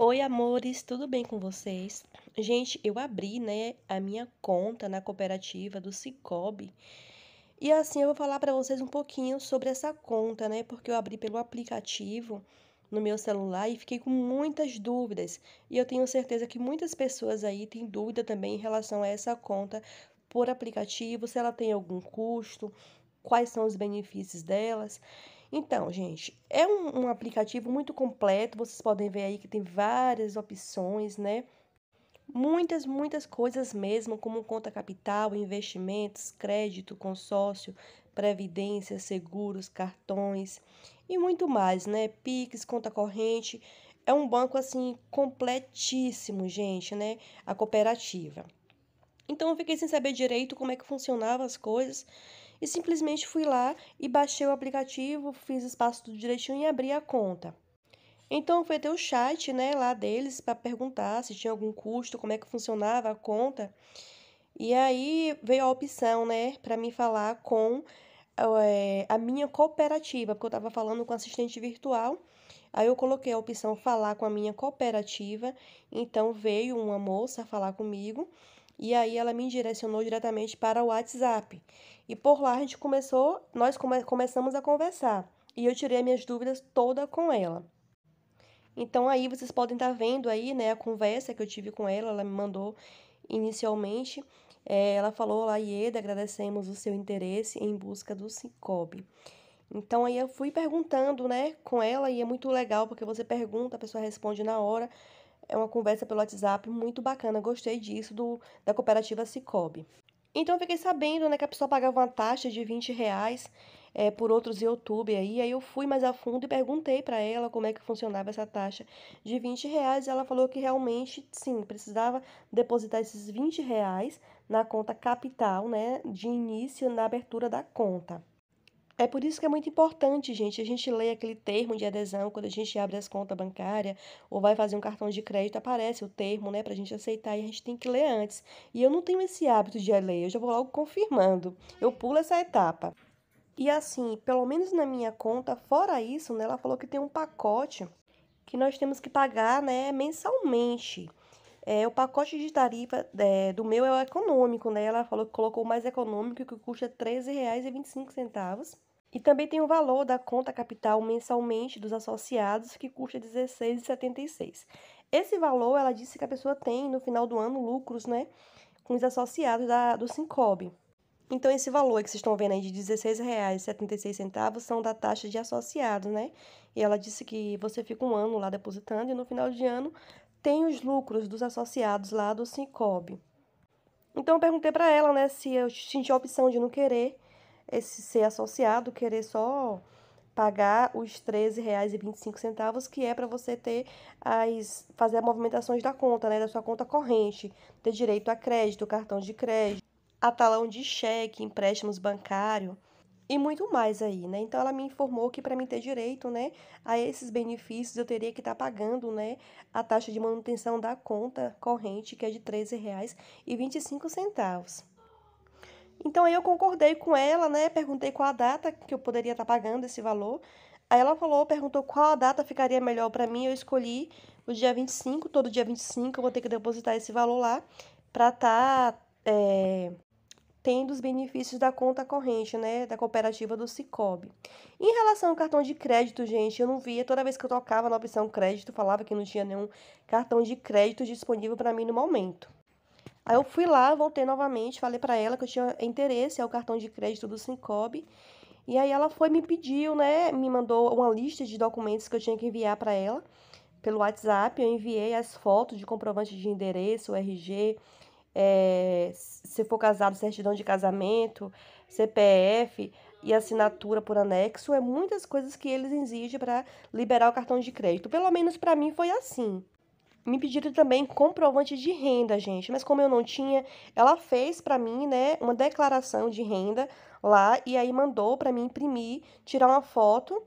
Oi, amores, tudo bem com vocês? Gente, eu abri, né, a minha conta na cooperativa do Cicobi. E assim eu vou falar para vocês um pouquinho sobre essa conta, né? Porque eu abri pelo aplicativo no meu celular e fiquei com muitas dúvidas. E eu tenho certeza que muitas pessoas aí têm dúvida também em relação a essa conta por aplicativo, se ela tem algum custo, quais são os benefícios delas. Então, gente, é um, um aplicativo muito completo, vocês podem ver aí que tem várias opções, né? muitas, muitas coisas mesmo, como conta capital, investimentos, crédito, consórcio, previdência, seguros, cartões e muito mais, né? Pix, conta corrente. É um banco assim completíssimo, gente, né? A cooperativa. Então eu fiquei sem saber direito como é que funcionavam as coisas e simplesmente fui lá e baixei o aplicativo, fiz espaço tudo direitinho e abri a conta. Então foi até o chat, né, lá deles para perguntar se tinha algum custo, como é que funcionava a conta. E aí veio a opção, né, para me falar com é, a minha cooperativa, porque eu estava falando com assistente virtual. Aí eu coloquei a opção falar com a minha cooperativa, então veio uma moça falar comigo e aí ela me direcionou diretamente para o WhatsApp. E por lá a gente começou, nós come começamos a conversar. E eu tirei minhas dúvidas toda com ela. Então aí vocês podem estar tá vendo aí, né, a conversa que eu tive com ela, ela me mandou inicialmente, é, ela falou lá, Ieda, agradecemos o seu interesse em busca do Cicobi. Então aí eu fui perguntando, né, com ela e é muito legal porque você pergunta, a pessoa responde na hora. É uma conversa pelo WhatsApp muito bacana, gostei disso do, da cooperativa Cicobi. Então eu fiquei sabendo né, que a pessoa pagava uma taxa de 20 reais é, por outros YouTube aí. Aí eu fui mais a fundo e perguntei para ela como é que funcionava essa taxa de 20 reais. E ela falou que realmente, sim, precisava depositar esses 20 reais na conta capital, né? De início na abertura da conta. É por isso que é muito importante, gente, a gente lê aquele termo de adesão quando a gente abre as contas bancárias ou vai fazer um cartão de crédito, aparece o termo, né, pra gente aceitar e a gente tem que ler antes. E eu não tenho esse hábito de ler, eu já vou logo confirmando. Eu pulo essa etapa. E assim, pelo menos na minha conta, fora isso, né, ela falou que tem um pacote que nós temos que pagar, né, mensalmente. É, o pacote de tarifa é, do meu é o econômico, né? Ela falou que colocou o mais econômico, que custa R$ 13,25 e também tem o valor da conta capital mensalmente dos associados, que custa R$ 16,76. Esse valor, ela disse que a pessoa tem no final do ano lucros, né, com os associados da, do Sincob. Então, esse valor que vocês estão vendo aí de 16,76 são da taxa de associados, né? E ela disse que você fica um ano lá depositando e no final de ano tem os lucros dos associados lá do Sincob. Então, eu perguntei para ela, né, se eu tinha a opção de não querer esse ser associado querer só pagar os R$13,25, que é para você ter as fazer as movimentações da conta, né, da sua conta corrente, ter direito a crédito, cartão de crédito, a talão de cheque, empréstimos bancários e muito mais aí, né? Então ela me informou que para mim ter direito, né, a esses benefícios, eu teria que estar tá pagando, né, a taxa de manutenção da conta corrente, que é de R$13,25. Então aí eu concordei com ela, né? Perguntei qual a data que eu poderia estar tá pagando esse valor. Aí ela falou, perguntou qual a data ficaria melhor para mim. Eu escolhi o dia 25, todo dia 25 eu vou ter que depositar esse valor lá para estar tá, é, tendo os benefícios da conta corrente, né? Da cooperativa do Cicobi. Em relação ao cartão de crédito, gente, eu não via. Toda vez que eu tocava na opção crédito, falava que não tinha nenhum cartão de crédito disponível para mim no momento. Aí eu fui lá, voltei novamente, falei para ela que eu tinha interesse, ao é cartão de crédito do Sincob. E aí ela foi me pediu, né, me mandou uma lista de documentos que eu tinha que enviar para ela pelo WhatsApp. Eu enviei as fotos de comprovante de endereço, RG, é, eh, se for casado, certidão de casamento, CPF e assinatura por anexo. É muitas coisas que eles exigem para liberar o cartão de crédito. Pelo menos para mim foi assim. Me pediram também comprovante de renda, gente, mas como eu não tinha, ela fez para mim, né, uma declaração de renda lá e aí mandou para mim imprimir, tirar uma foto,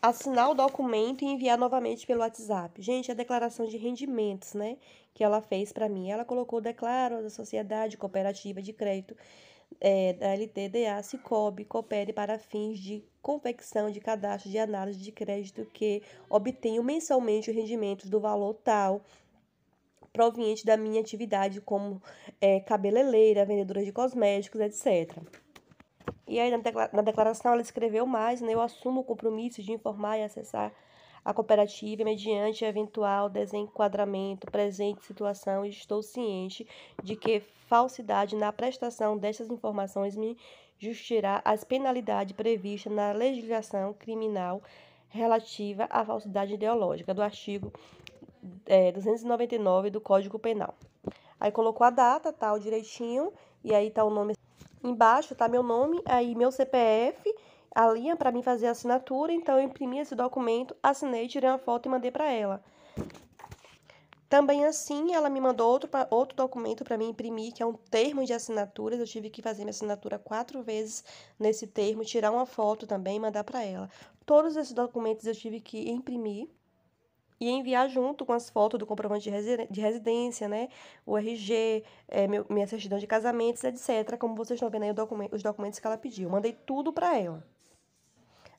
assinar o documento e enviar novamente pelo WhatsApp. Gente, a declaração de rendimentos, né, que ela fez para mim. Ela colocou declaro da Sociedade Cooperativa de Crédito é, da LTDA, Cicobi, coopere para fins de confecção de cadastro de análise de crédito que obtenho mensalmente rendimentos do valor tal proveniente da minha atividade como é, cabeleireira, vendedora de cosméticos, etc. E aí, na declaração, ela escreveu mais, né? Eu assumo o compromisso de informar e acessar a cooperativa mediante eventual desenquadramento, presente situação, e estou ciente de que falsidade na prestação destas informações me justirá as penalidades previstas na legislação criminal relativa à falsidade ideológica, do artigo é, 299 do Código Penal. Aí colocou a data, tá o direitinho, e aí tá o nome embaixo, tá meu nome, aí meu CPF, a linha para mim fazer a assinatura, então eu imprimi esse documento, assinei, tirei uma foto e mandei para ela. Também assim, ela me mandou outro, outro documento para mim imprimir, que é um termo de assinaturas. Eu tive que fazer minha assinatura quatro vezes nesse termo, tirar uma foto também e mandar para ela. Todos esses documentos eu tive que imprimir e enviar junto com as fotos do comprovante de residência, né? O RG, é, meu, minha certidão de casamentos, etc. Como vocês estão vendo aí documento, os documentos que ela pediu. Mandei tudo para ela.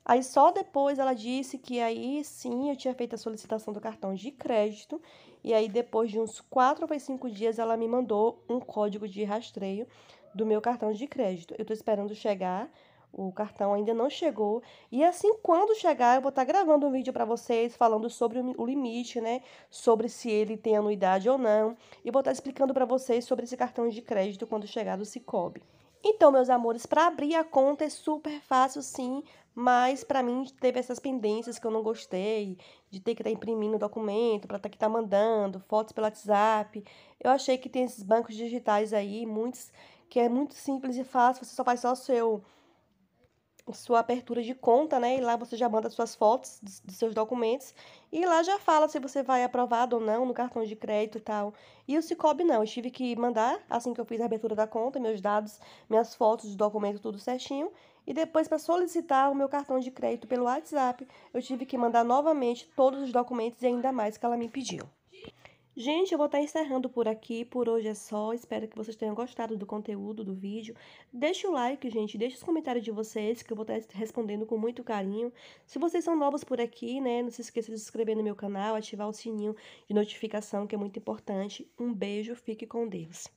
Aí só depois ela disse que aí sim eu tinha feito a solicitação do cartão de crédito e aí, depois de uns 4 ou 5 dias, ela me mandou um código de rastreio do meu cartão de crédito. Eu estou esperando chegar, o cartão ainda não chegou. E assim, quando chegar, eu vou estar tá gravando um vídeo para vocês falando sobre o limite, né? Sobre se ele tem anuidade ou não. E vou estar tá explicando para vocês sobre esse cartão de crédito quando chegar do Cicobi. Então, meus amores, para abrir a conta é super fácil sim, mas para mim teve essas pendências que eu não gostei, de ter que estar tá imprimindo documento, para ter tá que estar tá mandando fotos pelo WhatsApp. Eu achei que tem esses bancos digitais aí, muitos que é muito simples e fácil, você só faz só o seu sua abertura de conta, né? E lá você já manda suas fotos dos seus documentos e lá já fala se você vai aprovado ou não no cartão de crédito e tal. E o Cicobi não, eu tive que mandar assim que eu fiz a abertura da conta, meus dados, minhas fotos, documento tudo certinho. E depois para solicitar o meu cartão de crédito pelo WhatsApp, eu tive que mandar novamente todos os documentos e ainda mais que ela me pediu. Gente, eu vou estar encerrando por aqui. Por hoje é só. Espero que vocês tenham gostado do conteúdo do vídeo. Deixe o like, gente. Deixe os comentários de vocês, que eu vou estar respondendo com muito carinho. Se vocês são novos por aqui, né? Não se esqueça de se inscrever no meu canal, ativar o sininho de notificação, que é muito importante. Um beijo, fique com Deus.